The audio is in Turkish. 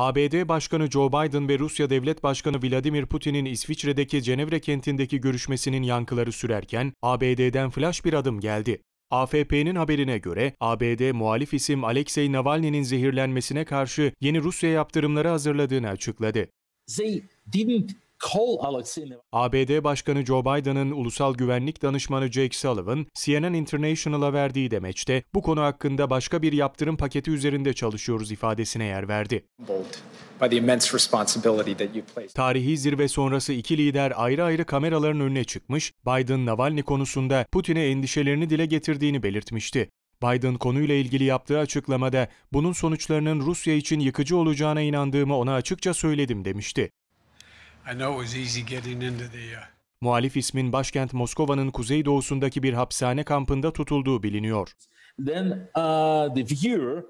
ABD Başkanı Joe Biden ve Rusya Devlet Başkanı Vladimir Putin'in İsviçre'deki Cenevre kentindeki görüşmesinin yankıları sürerken ABD'den flash bir adım geldi. AFP'nin haberine göre ABD muhalif isim Alexei Navalny'nin zehirlenmesine karşı yeni Rusya yaptırımları hazırladığını açıkladı. They didn't ABD Başkanı Joe Biden'ın Ulusal Güvenlik Danışmanı Jake Sullivan, CNN International'a verdiği demeçte bu konu hakkında başka bir yaptırım paketi üzerinde çalışıyoruz ifadesine yer verdi. Tarihi zirve sonrası iki lider ayrı ayrı kameraların önüne çıkmış, Biden Navalny konusunda Putin'e endişelerini dile getirdiğini belirtmişti. Biden konuyla ilgili yaptığı açıklamada bunun sonuçlarının Rusya için yıkıcı olacağına inandığımı ona açıkça söyledim demişti. Uh, Muhalif ismin başkent Moskova'nın kuzeydoğusundaki bir hapishane kampında tutulduğu biliniyor. Then uh, the viewer